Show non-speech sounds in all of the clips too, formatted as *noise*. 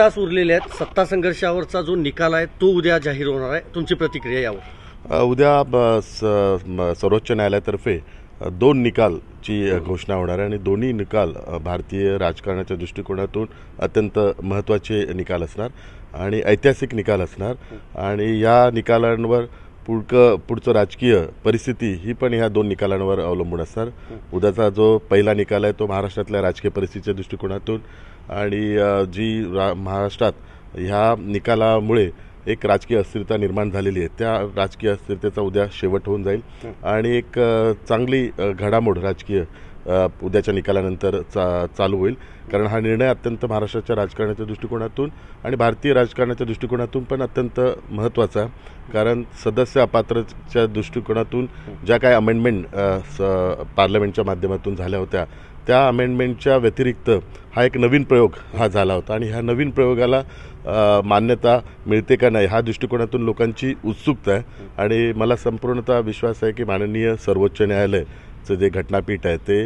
तास उरलेले आहेत सत्ता संघर्षावरचा जो निकाल आहे तो उद्या जाहीर होणार आहे तुमची प्रतिक्रिया यावर उद्या सर्वोच्च न्यायालयातर्फे दोन निकालची घोषणा होणार आहे आणि दोन्ही निकाल भारतीय राजकारणाच्या दृष्टिकोनातून अत्यंत महत्त्वाचे निकाल असणार आणि ऐतिहासिक निकाल असणार आणि या निकालांवर पुढक पुढचं राजकीय परिस्थिती ही पण ह्या दोन निकालांवर अवलंबून असणार उद्याचा जो पहिला निकाल आहे तो महाराष्ट्रातल्या राजकीय परिस्थितीच्या दृष्टिकोनातून आणि जी रा महाराष्ट्रात ह्या निकालामुळे एक राजकीय अस्थिरता निर्माण झालेली आहे त्या राजकीय अस्थिरतेचा उद्या शेवट होऊन जाईल आणि एक चांगली घडामोड राजकीय उद्याच्या निकालानंतर चा चालू होईल कारण हा निर्णय अत्यंत महाराष्ट्राच्या राजकारणाच्या दृष्टिकोनातून आणि भारतीय राजकारणाच्या दृष्टिकोनातून पण अत्यंत महत्त्वाचा कारण सदस्य अपात्रच्या दृष्टिकोनातून ज्या काय अमेंडमेंट पार्लमेंटच्या माध्यमातून झाल्या होत्या त्या अमेंडमेंटच्या व्यतिरिक्त हा एक नवीन प्रयोग हा झाला होता आणि ह्या नवीन प्रयोगाला मान्यता मिळते का नाही हा दृष्टिकोनातून लोकांची उत्सुकता आहे आणि मला संपूर्णतः विश्वास आहे की माननीय सर्वोच्च न्यायालय चं जे घटनापीठ आहे ते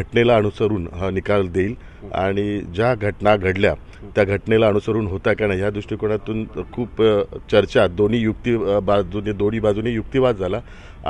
घटनेला अनुसरून हा निकाल देईल आणि ज्या घटना घडल्या त्या घटनेला अनुसरून होत्या का नाही ह्या दृष्टिकोनातून खूप चर्चा दोन्ही युक्ती बाजूने दोन्ही बाजूने युक्तिवाद झाला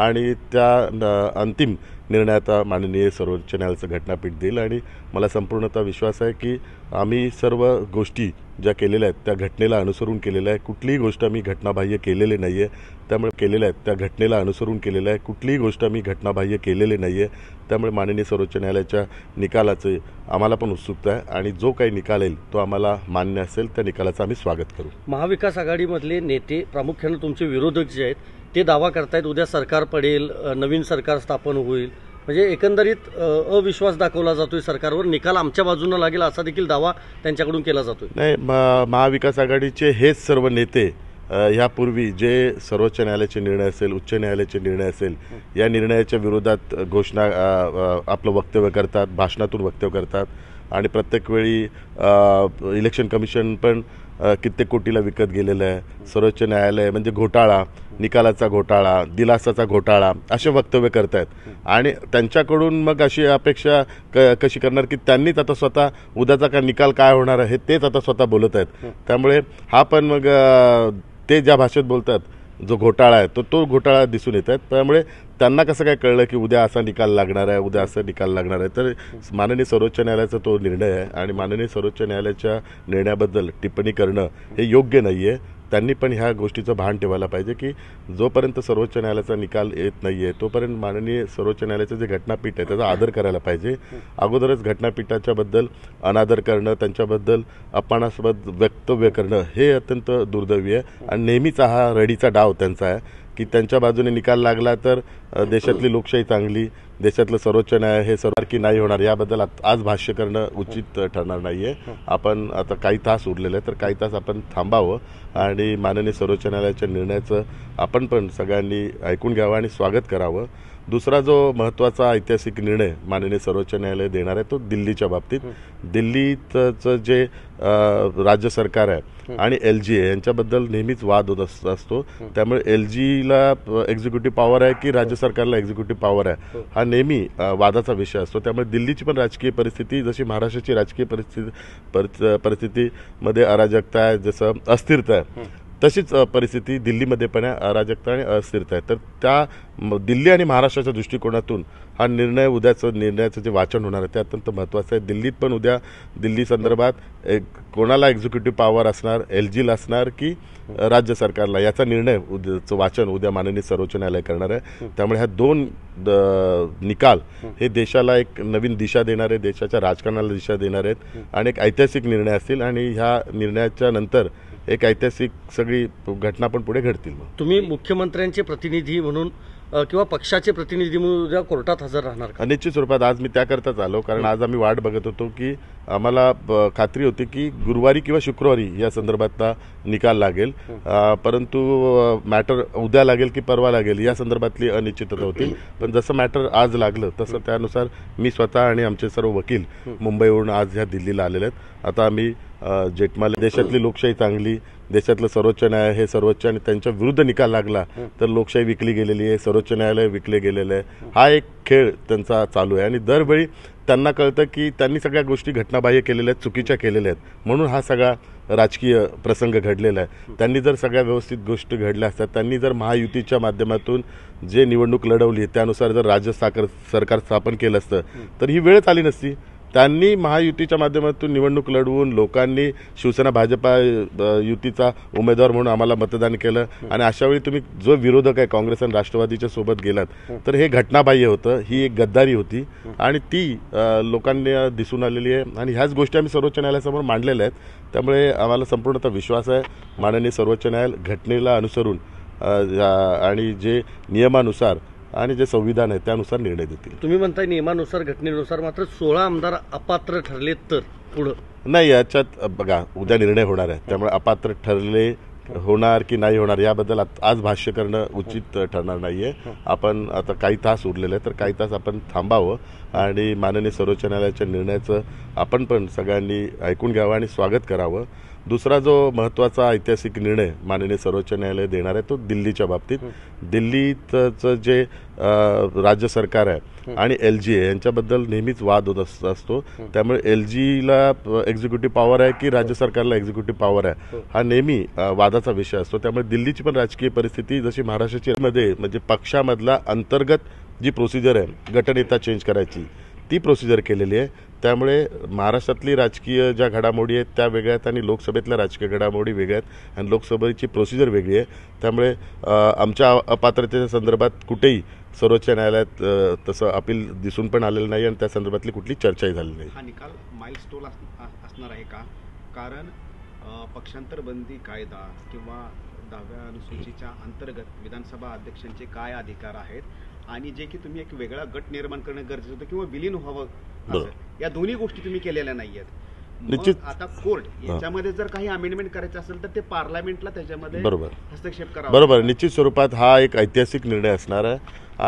आणि त्या अंतिम निर्णय माननीय सर्वोच्च न्यायालयाचं घटनापीठ देईल आणि मला संपूर्णतः विश्वास आहे की आम्ही सर्व गोष्टी ज्या केलेल्या आहेत त्या घटनेला अनुसरून केलेल्या आहे कुठलीही गोष्ट मी घटनाबाह्य केलेले नाही आहे त्यामुळे केलेल्या आहेत त्या घटनेला अनुसरून केलेल्या आहे कुठलीही गोष्ट मी घटनाबाह्य केलेले नाही आहे त्यामुळे माननीय सर्वोच्च न्यायालयाच्या निकालाचे आम्हाला पण उत्सुकता आहे आणि जो काही निकाल येईल तो आम्हाला मान्य असेल त्या निकालाचं आम्ही स्वागत करू महाविकास आघाडीमधले नेते प्रामुख्यानं तुमचे विरोधक जे आहेत ते दावा करतायत उद्या सरकार पडेल नवीन सरकार स्थापन होईल म्हणजे एकंदरीत अविश्वास दाखवला जातोय सरकारवर निकाल आमच्या बाजूनं लागेल असा देखील दावा त्यांच्याकडून केला जातोय नाही महाविकास आघाडीचे हेच सर्व नेते ह्यापूर्वी जे सर्वोच्च न्यायालयाचे निर्णय असेल उच्च न्यायालयाचे निर्णय असेल या निर्णयाच्या विरोधात घोषणा आपलं वक्तव्य करतात भाषणातून वक्तव्य करतात आणि प्रत्येक वेळी इलेक्शन कमिशन पण कित्येक कोटीला विकत गेलेलं आहे सर्वोच्च न्यायालय म्हणजे घोटाळा निकालाचा घोटाळा दिलासाचा घोटाळा असे वक्तव्य आहेत आणि त्यांच्याकडून मग अशी अपेक्षा क कशी करणार की त्यांनीच आता स्वतः उद्याचा का निकाल काय होणार आहे तेच आता स्वतः बोलत आहेत त्यामुळे हा पण मग ते ज्या भाषेत बोलतात जो घोटाळा आहे तो तो घोटाळा दिसून येत आहेत त्यामुळे त्यांना कसं काय कळलं की उद्या असा निकाल लागणार आहे उद्या असा निकाल लागणार आहे तर माननीय सर्वोच्च न्यायालयाचा तो निर्णय आहे आणि माननीय सर्वोच्च न्यायालयाच्या निर्णयाबद्दल टिप्पणी करणं हे योग्य नाही आहे त्यांनी पण ह्या गोष्टीचं भान ठेवायला पाहिजे की जोपर्यंत सर्वोच्च न्यायालयाचा निकाल येत नाही आहे तोपर्यंत माननीय सर्वोच्च न्यायालयाचं जे घटनापीठ आहे त्याचा आदर करायला पाहिजे अगोदरच घटनापीठाच्याबद्दल अनादर करणं त्यांच्याबद्दल अपमानास्पद वक्तव्य करणं हे अत्यंत दुर्दैवी आहे आणि नेहमीचा हा रडीचा डाव त्यांचा आहे की त्यांच्या बाजूने निकाल लागला तर देशातली लोकशाही चांगली देशातलं सर्वोच्च न्याय हे सरकार की नाही होणार याबद्दल आज भाष्य करणं उचित ठरणार नाही आहे आपण आता काही तास उरलेले तर काही तास आपण थांबावं आणि माननीय सर्वोच्च न्यायालयाच्या निर्णयाचं आपण पण सगळ्यांनी ऐकून घ्यावं आणि स्वागत करावं दुसरा जो महत्त्वाचा ऐतिहासिक निर्णय माननीय सर्वोच्च न्यायालय देणार आहे तो दिल्लीच्या बाबतीत दिल्लीतचं जे राज्य सरकार आहे आणि एल जी आहे यांच्याबद्दल नेहमीच वाद होत असतो त्यामुळे एल जीला एक्झिक्युटिव्ह पॉवर आहे की हो. राज्य सरकारला एक्झिक्युटिव्ह पॉवर आहे हो. हा नेहमी वादाचा विषय असतो त्यामुळे दिल्लीची पण राजकीय परिस्थिती जशी महाराष्ट्राची राजकीय परिस्थिती परिस्थितीमध्ये अराजकता आहे जसं अस्थिरता आहे तशीच परिस्थिती दिल्लीमध्ये पण अराजकता आणि अस्थिरता आहे तर त्या दिल्ली आणि महाराष्ट्राच्या दृष्टिकोनातून हा निर्णय उद्याचं निर्णयाचं जे वाचन होणार आहे ते अत्यंत महत्त्वाचं आहे दिल्लीत पण उद्या दिल्ली संदर्भात एक कोणाला एक्झिक्युटिव्ह पॉवर असणार एल जीला असणार की राज्य सरकारला याचा निर्णय उद्याचं वाचन उद्या माननीय सर्वोच्च न्यायालय करणार आहे त्यामुळे ह्या दोन निकाल हे देशाला एक नवीन दिशा देणारे देशाच्या राजकारणाला दिशा देणार आहेत आणि एक ऐतिहासिक निर्णय असतील आणि ह्या निर्णयाच्या नंतर एक ऐतिहासिक सगळी घटना पण पुढे घडतील मग तुम्ही मुख्यमंत्र्यांचे प्रतिनिधी म्हणून किंवा पक्षाचे प्रतिनिधी म्हणून उद्या कोर्टात हजर राहणार का निश्चित स्वरूपात आज मी त्याकरताच आलो कारण आज आम्ही वाट बघत होतो की आम्हाला खात्री होती की गुरुवारी किंवा शुक्रवारी या संदर्भातला निकाल लागेल परंतु मॅटर उद्या लागेल की परवा लागेल या संदर्भातली अनिश्चितता होती पण जसं मॅटर आज लागलं तसं त्यानुसार मी स्वतः आणि आमचे सर्व वकील मुंबईवरून आज ह्या दिल्लीला आलेले आहेत आता आम्ही जेटमाले देशातली लोकशाही चांगली देशातलं सर्वोच्च न्यायालय हे सर्वोच्च आणि त्यांच्या विरुद्ध निकाल लागला तर लोकशाही विकली गेलेली आहे सर्वोच्च न्यायालय विकले गेलेलं आहे हा एक खेळ त्यांचा चालू आहे आणि दरवेळी त्यांना कळतं की त्यांनी सगळ्या गोष्टी घटनाबाह्य केलेल्या आहेत चुकीच्या केलेल्या आहेत म्हणून हा सगळा राजकीय प्रसंग घडलेला आहे त्यांनी जर सगळ्या व्यवस्थित गोष्टी घडल्या असतात त्यांनी जर महायुतीच्या माध्यमातून जे निवडणूक लढवली त्यानुसार जर राज्य साकर सरकार स्थापन केलं असतं तर ही वेळच आली नसती त्यांनी महायुतीच्या माध्यमातून निवडणूक लढवून लोकांनी शिवसेना भाजपा युतीचा उमेदवार म्हणून आम्हाला मतदान केलं आणि अशावेळी तुम्ही जो विरोधक आहे काँग्रेस आणि राष्ट्रवादीच्या सोबत गेलात तर हे घटनाबाह्य होतं ही एक गद्दारी होती आणि ती लोकांनी दिसून आलेली आहे आणि ह्याच गोष्टी आम्ही सर्वोच्च न्यायालयासमोर मांडलेल्या आहेत त्यामुळे आम्हाला संपूर्णतः विश्वास आहे माननीय सर्वोच्च न्यायालय घटनेला अनुसरून आणि जे नियमानुसार आणि जे संविधान आहे त्यानुसार निर्णय देतील तुम्ही म्हणताय नियमानुसार घटनेनुसार मात्र सोळा आमदार अपात्र ठरले तर पुढं नाही याच्यात बघा उद्या निर्णय होणार आहे त्यामुळे अपात्र ठरले होणार की नाही होणार याबद्दल आज भाष्य करणं उचित ठरणार नाहीये आपण आता काही तास उरलेले तर काही तास आपण थांबावं आणि माननीय सर्वोच्च न्यायालयाच्या निर्णयाचं आपण पण सगळ्यांनी ऐकून घ्यावं आणि स्वागत करावं दुसरा जो महत्त्वाचा ऐतिहासिक निर्णय माननीय सर्वोच्च न्यायालय देणार आहे तो दिल्लीच्या बाबतीत दिल्लीतचं जे राज्य सरकार आहे आणि एल जी आहे यांच्याबद्दल नेहमीच वाद होत असतो त्यामुळे एल जीला एक्झिक्युटिव्ह पॉवर आहे की राज्य सरकारला एक्झिक्युटिव्ह पॉवर आहे हा नेहमी वादाचा विषय असतो त्यामुळे दिल्लीची पण राजकीय परिस्थिती जशी महाराष्ट्राची मध्ये म्हणजे पक्षामधला अंतर्गत जी प्रोसिजर आहे गटनेता चेंज करायची ती प्रोसिजर केलेली आहे त्यामुळे महाराष्ट्रातली राजकीय ज्या घडामोडी आहेत त्या वेगळ्या आहेत आणि लोकसभेतल्या राजकीय घडामोडी वेगळ्या आहेत आणि लोकसभेची प्रोसिजर वेगळी आहे त्यामुळे आमच्या अपात्रतेच्या संदर्भात कुठेही सर्वोच्च न्यायालयात तसं अपील दिसून पण आलेलं नाही आणि त्या संदर्भातली कुठली चर्चाही झालेली नाही हा निकाल माइलस्टोन असणार आहे का कारण पक्षांतर बंदी कायदा किंवा दहाव्या अनुसूचीच्या अंतर्गत विधानसभा अध्यक्षांचे काय अधिकार आहेत आणि जे की तुम्ही एक वेगळा गट निर्माण करणं गरजेचं होतं किंवा विलीन व्हावं या दोन्ही गोष्टी तुम्ही केलेल्या नाही निश्चित आता कोर्ट याच्यामध्ये जर काही अमेंडमेंट करायचं असेल तर ते पार्लमेंटला त्याच्यामध्ये बरोबर हस्तक्षेप करा बरोबर निश्चित स्वरूपात हा एक ऐतिहासिक निर्णय असणार आहे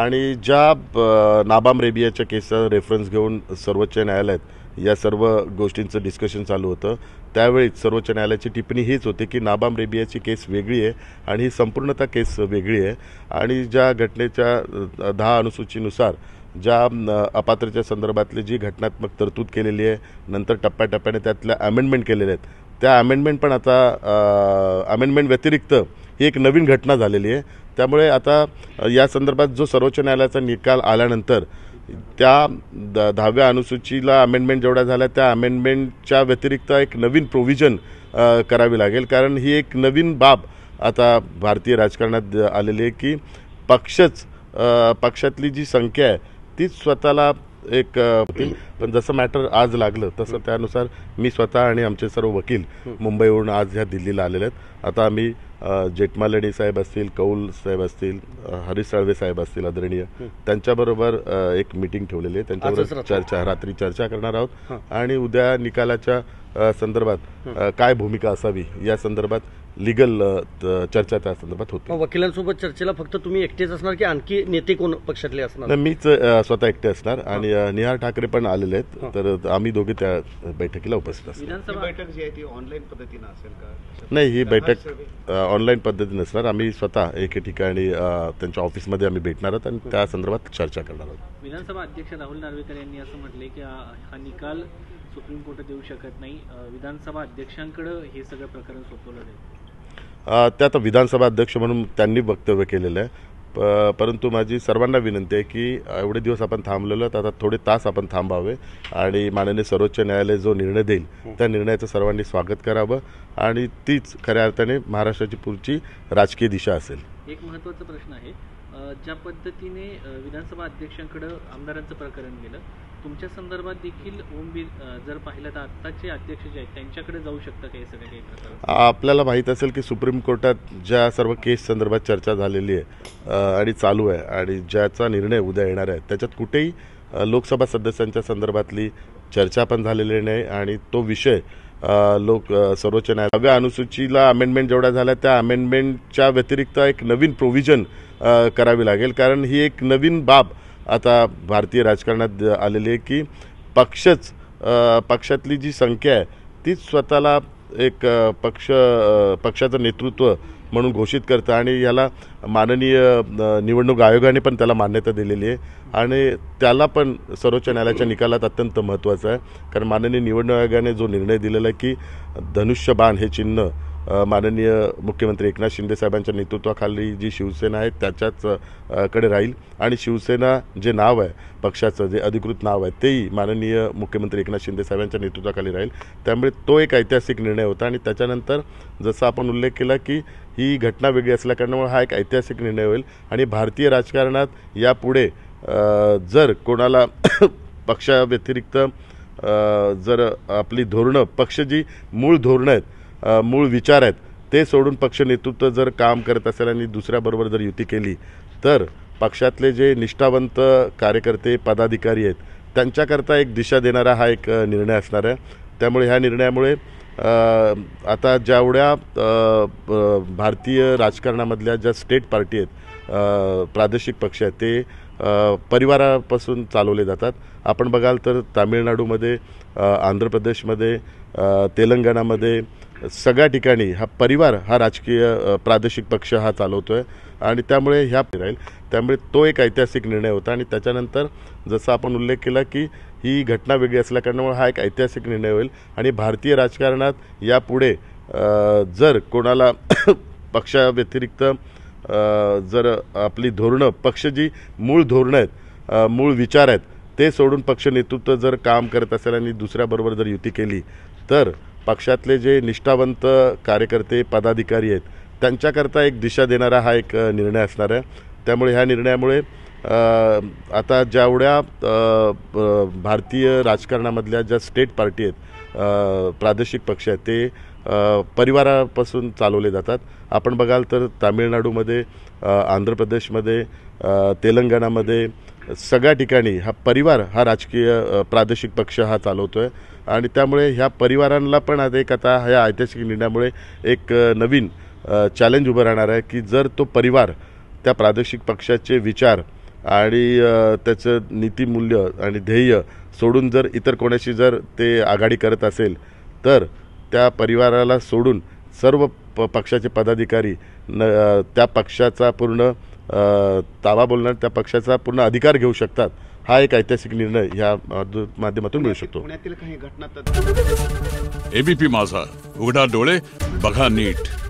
आणि ज्या नाबाम रेबियाच्या केसचा रेफरन्स घेऊन सर्वोच्च न्यायालयात या सर्व गोष्टींचं डिस्कशन चालू होतं त्यावेळी सर्वोच्च न्यायालयाची टिप्पणी हीच होती की नाबाम रेबियाची केस वेगळी आहे आणि ही संपूर्णता केस वेगळी आहे आणि ज्या घटनेच्या दहा अनुसूचीनुसार ज्या अपात्रच्या संदर्भातली जी घटनात्मक तरतूद केलेली आहे नंतर टप्प्याटप्प्याने त्यातल्या अमेंडमेंट केलेल्या आहेत त्या अमेंडमेंट पण आता अमेंडमेंट व्यतिरिक्त ही एक नवीन घटना झालेली आहे त्यामुळे आता या संदर्भात जो सर्वोच्च न्यायालयाचा निकाल आल्यानंतर त्या दहाव्या अनुसूचीला अमेंडमेंट जेवढ्या झाल्या त्या अमेंडमेंटच्या व्यतिरिक्त एक नवीन प्रोव्हिजन करावी लागेल कारण ही एक नवीन बाब आता भारतीय राजकारणात आलेली आहे की पक्षच पक्षातली जी संख्या आहे तीच स्वतःला एक पण जसं मॅटर आज लागलं तसं त्यानुसार मी स्वतः आणि आमचे सर्व वकील मुंबईवरून आज ह्या दिल्लीला आलेले आहेत आता आम्ही जेठमालडी साहेब असतील कौल साहेब असतील हरीश साळवे साहेब असतील आदरणीय त्यांच्याबरोबर एक मीटिंग ठेवलेली आहे त्यांच्याबरोबर चर्चा रात्री चर्चा करणार आहोत आणि उद्या निकालाच्या संदर्भात काय भूमिका असावी या संदर्भात लिगल चर्चा त्या संदर्भात होती वकिलांसोबत चर्चेला फक्त तुम्ही एकटेच असणार की आणखी नेते कोण पक्षातले असणार मीच स्वतः एकटे असणार आणि निहार ठाकरे पण आलेले आहेत तर आम्ही दोघे त्या बैठकीला उपस्थित असतो बैठक जी आहे ती ऑनलाईन पद्धतीनं असेल का नाही ही बैठक ऑनलाईन पद्धती नसणार आम्ही स्वतः एके ठिकाणी त्यांच्या ऑफिसमध्ये आम्ही भेटणार आहोत आणि त्या संदर्भात चर्चा करणार आहोत विधानसभा अध्यक्ष राहुल नार्वेकर यांनी असं म्हटले की हा निकाल सुप्रीम कोर्ट देऊ शकत नाही विधानसभा अध्यक्षांकडे हे सगळं प्रकरण सोपवलं जाईल त्या विधानसभा अध्यक्ष म्हणून त्यांनी वक्तव्य केलेलं आहे प परंतु माझी सर्वांना विनंती आहे की एवढे दिवस आपण थांबलेलो तर आता थोडे तास आपण थांबावे आणि माननीय सर्वोच्च न्यायालय जो निर्णय देईल हो. त्या निर्णयाचं सर्वांनी स्वागत करावं आणि तीच खऱ्या अर्थाने महाराष्ट्राची पुढची राजकीय दिशा असेल एक महत्वाचा प्रश्न आहे ज्या पद्धतीने विधानसभा अध्यक्षांकडं आमदारांचं प्रकरण गेलं तुमच्या संदर्भात देखील ओम बिर जर पाहिलं तर आत्ताचे अध्यक्ष जे आहेत त्यांच्याकडे जाऊ शकता काही सगळं काही प्रकार आपल्याला माहीत असेल की सुप्रीम कोर्टात ज्या सर्व केस संदर्भात चर्चा झालेली आहे आणि चालू आहे आणि ज्याचा निर्णय उद्या येणार आहे त्याच्यात कुठेही लोकसभा सदस्यांच्या संदर्भातली चर्चा पण झालेली नाही आणि तो विषय लोक सर्वोच्च न्यायालय सगळ्या अनुसूचीला अमेंडमेंट जेवढा झाला त्या अमेंडमेंटच्या व्यतिरिक्त एक नवीन प्रोव्हिजन करावी लागेल कारण ही एक नवीन बाब आता भारतीय राजकारणात आलेली आहे की पक्षच पक्षातली जी संख्या आहे तीच स्वतःला एक पक्ष पक्षाचं नेतृत्व म्हणून घोषित करतं आणि याला माननीय निवडणूक आयोगाने पण त्याला मान्यता दिलेली आहे आणि त्याला पण सर्वोच्च न्यायालयाच्या निकालात अत्यंत महत्त्वाचं आहे कारण माननीय निवडणूक आयोगाने जो निर्णय दिलेला आहे की धनुष्यबाण हे चिन्ह माननीय मुख्यमंत्री एकनाथ शिंदे साहेबांच्या नेतृत्वाखाली जी शिवसेना आहे त्याच्याच कडे राहील आणि शिवसेना जे नाव आहे पक्षाचं जे अधिकृत नाव आहे तेही माननीय मुख्यमंत्री एकनाथ शिंदे साहेबांच्या नेतृत्वाखाली राहील त्यामुळे तो एक ऐतिहासिक निर्णय होता आणि त्याच्यानंतर जसं आपण उल्लेख केला की ही घटना वेगळी असल्याकारणामुळे हा एक ऐतिहासिक निर्णय होईल आणि भारतीय राजकारणात यापुढे जर कोणाला *coughs* पक्षाव्यतिरिक्त जर आपली धोरणं पक्ष जी मूळ धोरणं आहेत मूळ विचार आहेत ते सोडून पक्ष नेतृत्व जर काम करत असेल आणि दुसऱ्याबरोबर जर युती केली तर पक्षातले जे निष्ठावंत कार्यकर्ते पदाधिकारी आहेत त्यांच्याकरता एक दिशा देणारा हा एक निर्णय असणार आहे त्यामुळे ह्या निर्णयामुळे आता ज्यावड्या भारतीय राजकारणामधल्या ज्या स्टेट पार्टी आहेत प्रादेशिक पक्ष आहेत ते परिवारापासून चालवले जातात आपण बघाल तर तामिळनाडूमध्ये आंध्र प्रदेशमध्ये तेलंगणामध्ये सगळ्या ठिकाणी हा परिवार हा राजकीय प्रादेशिक पक्ष हा चालवतो आहे आणि त्यामुळे ह्या राहील त्यामुळे तो एक ऐतिहासिक निर्णय होता आणि त्याच्यानंतर जसं आपण उल्लेख केला की ही घटना वेगळी असल्या हा एक ऐतिहासिक निर्णय होईल आणि भारतीय राजकारणात यापुढे जर कोणाला *coughs* पक्षाव्यतिरिक्त जर आपली धोरणं पक्ष जी मूळ धोरणं आहेत मूळ विचार आहेत ते सोडून पक्ष नेतृत्व जर काम करत असेल आणि दुसऱ्याबरोबर जर युती केली तर पक्षातले जे निष्ठावंत कार्यकर्ते पदाधिकारी आहेत त्यांच्याकरता एक दिशा देणारा हा एक निर्णय असणार आहे त्यामुळे ह्या निर्णयामुळे आता ज्यावड्या भारतीय राजकारणामधल्या ज्या स्टेट पार्टी आहेत प्रादेशिक पक्ष आहेत ते परिवारापासून चालवले जातात आपण बघाल तर तामिळनाडूमध्ये आंध्र प्रदेशमध्ये तेलंगणामध्ये सगळ्या ठिकाणी हा परिवार हा राजकीय प्रादेशिक पक्ष हा चालवतो आहे आणि त्यामुळे ह्या परिवारांना पण आज एक आता ह्या ऐतिहासिक निर्णयामुळे एक नवीन चॅलेंज उभं राहणार आहे की जर तो परिवार त्या प्रादेशिक पक्षाचे विचार आणि त्याचं नीतीमूल्य आणि ध्येय सोडून जर इतर कोणाशी जर ते आघाडी करत असेल तर त्या परिवाराला सोडून सर्व प पक्षाचे पदाधिकारी न त्या पक्षाचा पूर्ण ताबा बोलणार त्या पक्षाचा पूर्ण अधिकार घेऊ शकतात हा एक ऐतिहासिक निर्णय या माध्यमातून मिळू शकतो पुण्यातील काही घटना एबीपी माझा उघडा डोळे बघा नीट